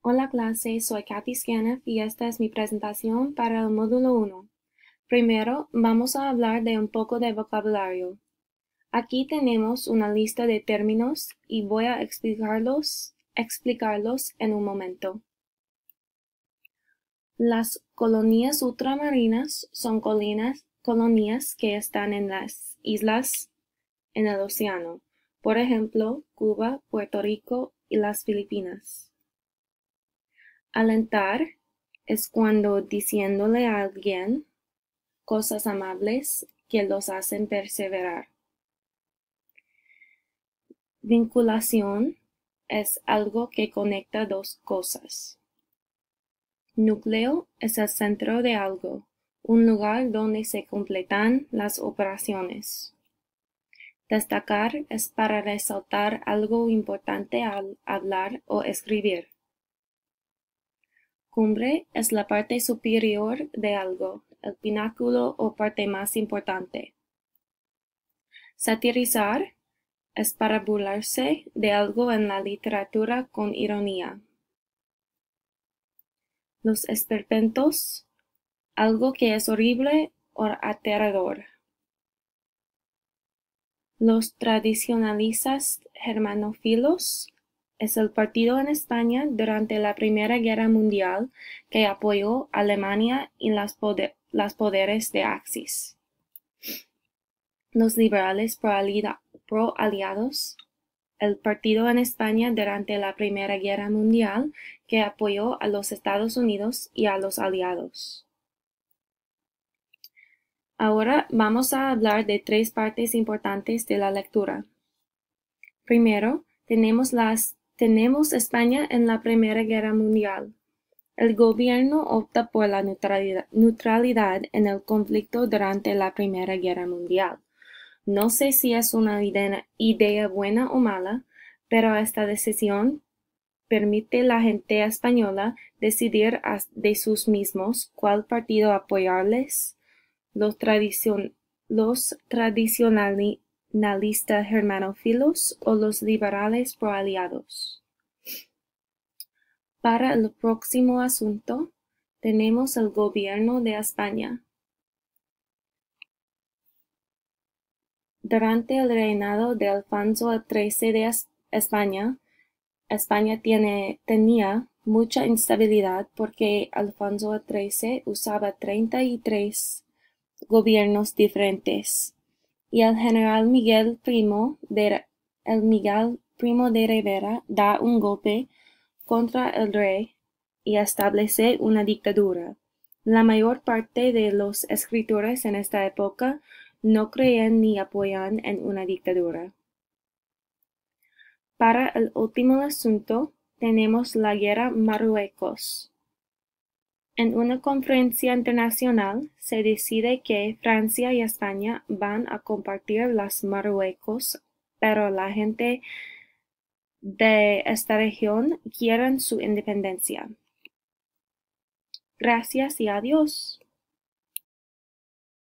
Hola clase, soy Kathy Scaniff y esta es mi presentación para el módulo 1. Primero, vamos a hablar de un poco de vocabulario. Aquí tenemos una lista de términos y voy a explicarlos, en un momento. Las colonias ultramarinas son colonias que están en las islas en el océano, por ejemplo, Cuba, Puerto Rico y las Filipinas. Alentar es cuando diciéndole a alguien cosas amables que los hacen perseverar. Vinculación es algo que conecta dos cosas. Núcleo es el centro de algo, un lugar donde se completan las operaciones. Destacar es para resaltar algo importante al hablar o escribir. Cumbre es la parte superior de algo, el pináculo o parte más importante. Satirizar es para burlarse de algo en la literatura con ironía. Los esperpentos, algo que es horrible o aterrador. Los tradicionalistas germanófilos es el partido en España durante la Primera Guerra Mundial que apoyó a Alemania y las, poderes de Axis. Los liberales pro-aliados, el partido en España durante la Primera Guerra Mundial que apoyó a los Estados Unidos y a los aliados. Ahora vamos a hablar de tres partes importantes de la lectura. Primero, tenemos las tenemos España en la Primera Guerra Mundial. El gobierno opta por la neutralidad en el conflicto durante la Primera Guerra Mundial. No sé si es una idea buena o mala, pero esta decisión permite a la gente española decidir de sus mismos cuál partido apoyarles. Los, tradicionales lista germanófilos o los liberales proaliados. Para el próximo asunto, tenemos el gobierno de España. Durante el reinado de Alfonso XIII de España, España tenía mucha instabilidad porque Alfonso XIII usaba 33 gobiernos diferentes y el general Miguel Primo de, Miguel Primo de Rivera da un golpe contra el rey y establece una dictadura. La mayor parte de los escritores en esta época no creen ni apoyan en una dictadura. Para el último asunto tenemos la guerra Marruecos. En una conferencia internacional, se decide que Francia y España van a compartir las Marruecos, pero la gente de esta región quieren su independencia. Gracias y adiós.